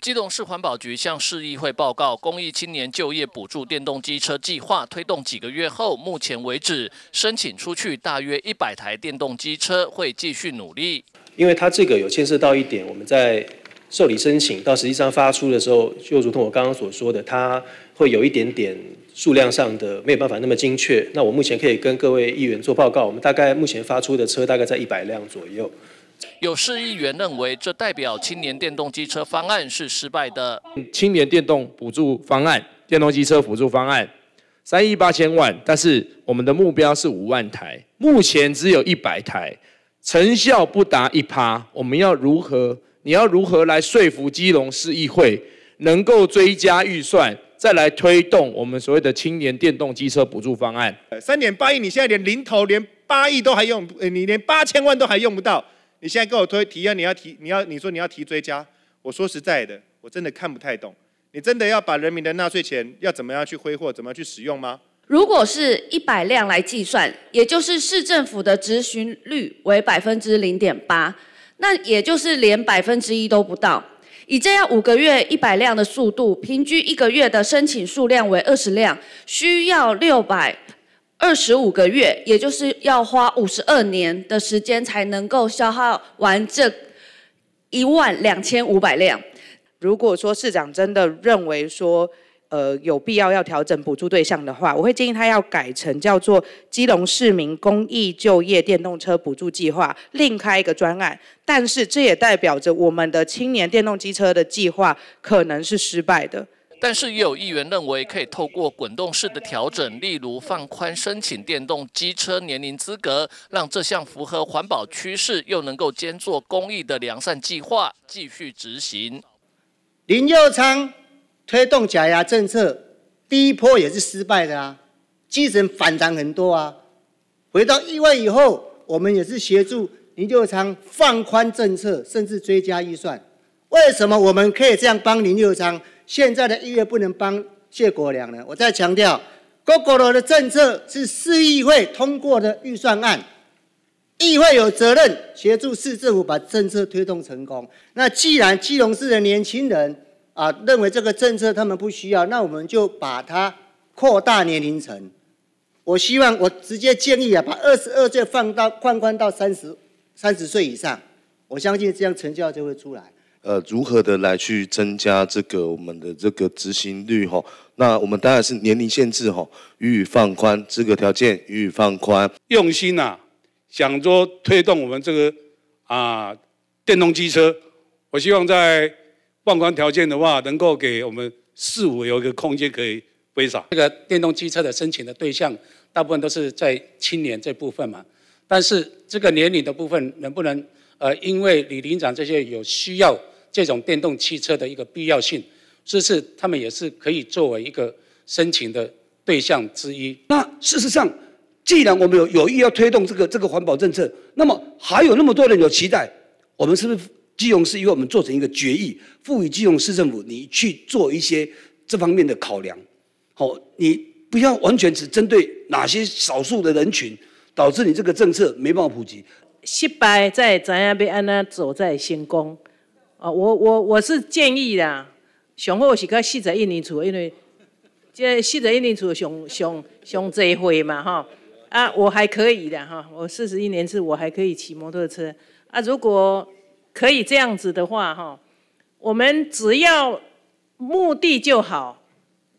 机动市环保局向市议会报告，公益青年就业补助电动机车计划推动几个月后，目前为止申请出去大约一百台电动机车，会继续努力。因为它这个有牵涉到一点，我们在受理申请到实际上发出的时候，就如同我刚刚所说的，它会有一点点数量上的没有办法那么精确。那我目前可以跟各位议员做报告，我们大概目前发出的车大概在一百辆左右。有市议员认为，这代表青年电动机车方案是失败的。青年电动补助方案，电动机车补助方案，三亿八千万，但是我们的目标是五万台，目前只有一百台，成效不达一趴。我们要如何？你要如何来说服基隆市议会，能够追加预算，再来推动我们所谓的青年电动机车补助方案？三点八亿，你现在连零头，连八亿都还用，你连八千万都还用不到。你现在跟我推提啊，你要提，你要你说你要提追加，我说实在的，我真的看不太懂，你真的要把人民的纳税钱要怎么样去挥霍，怎么去使用吗？如果是一百辆来计算，也就是市政府的执行率为百分之零点八，那也就是连百分之一都不到。以这样五个月一百辆的速度，平均一个月的申请数量为二十辆，需要六百。二十五个月，也就是要花五十二年的时间才能够消耗完这一万两千五百辆。如果说市长真的认为说，呃，有必要要调整补助对象的话，我会建议他要改成叫做“基隆市民公益就业电动车补助计划”，另开一个专案。但是这也代表着我们的青年电动机车的计划可能是失败的。但是也有议员认为，可以透过滚动式的调整，例如放宽申请电动机车年龄资格，让这项符合环保趋势又能够兼做公益的良善计划继续执行。林右昌推动假牙政策第一波也是失败的啊，基层反弹很多啊。回到意外以后，我们也是协助林右昌放宽政策，甚至追加预算。为什么我们可以这样帮林佑昌？现在的医院不能帮谢国良呢？我再强调，郭委员的政策是市议会通过的预算案，议会有责任协助市政府把政策推动成功。那既然基隆市的年轻人啊认为这个政策他们不需要，那我们就把它扩大年龄层。我希望我直接建议啊，把二十二岁放到放宽到三十三十岁以上。我相信这样成效就会出来。呃，如何的来去增加这个我们的这个执行率哈？那我们当然是年龄限制哈，予以放宽，资格条件予以放宽。用心呐，想说推动我们这个啊电动机车，我希望在放宽条件的话，能够给我们四五有一个空间可以挥洒。这个电动机车的申请的对象，大部分都是在青年这部分嘛，但是这个年龄的部分能不能呃，因为李林长这些有需要。这种电动汽车的一个必要性，这是他们也是可以作为一个申请的对象之一。那事实上，既然我们有有意要推动这个这个环保政策，那么还有那么多人有期待，我们是不是基隆市因为我们做成一个决议，赋予基隆市政府你去做一些这方面的考量？好，你不要完全只针对哪些少数的人群，导致你这个政策没办法普及。失败在怎样被安那走在先攻。哦，我我我是建议啦，上后是搁四十一年初，因为这四十一年初上上上这会嘛哈，啊，我还可以的哈，我四十一年是我还可以骑摩托车，啊，如果可以这样子的话哈，我们只要目的就好，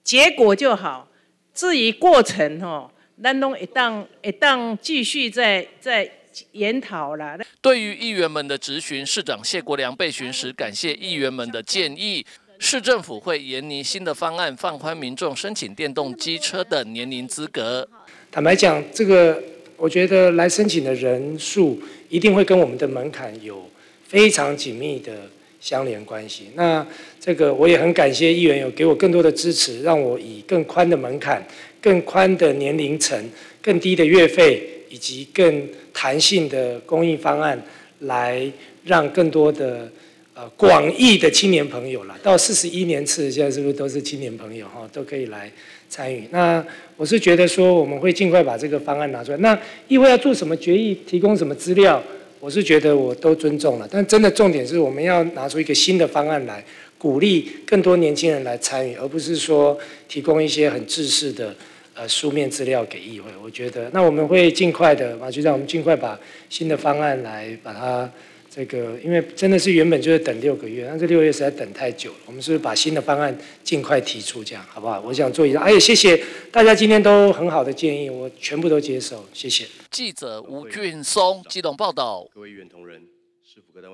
结果就好，至于过程哈，那弄一档一档继续在在。研讨了。对于议员们的质询，市长谢国良被询时感谢议员们的建议，市政府会研拟新的方案，放宽民众申请电动机车的年龄资格。坦白讲，这个我觉得来申请的人数一定会跟我们的门槛有非常紧密的相连关系。那这个我也很感谢议员有给我更多的支持，让我以更宽的门槛、更宽的年龄层、更低的月费。以及更弹性的供应方案，来让更多的呃广义的青年朋友啦，到四十一年次现在是不是都是青年朋友哈，都可以来参与。那我是觉得说我们会尽快把这个方案拿出来。那议会要做什么决议，提供什么资料，我是觉得我都尊重了。但真的重点是我们要拿出一个新的方案来，鼓励更多年轻人来参与，而不是说提供一些很制式的。呃，书面资料给议会，我觉得那我们会尽快的，马局长，我们尽快把新的方案来把它这个，因为真的是原本就是等六个月，但这六个月实在等太久了，我们是不是把新的方案尽快提出，这样好不好？我想做一下，哎谢谢大家今天都很好的建议，我全部都接受，谢谢。记者吴俊松机动报道。各位远同仁，是否跟到？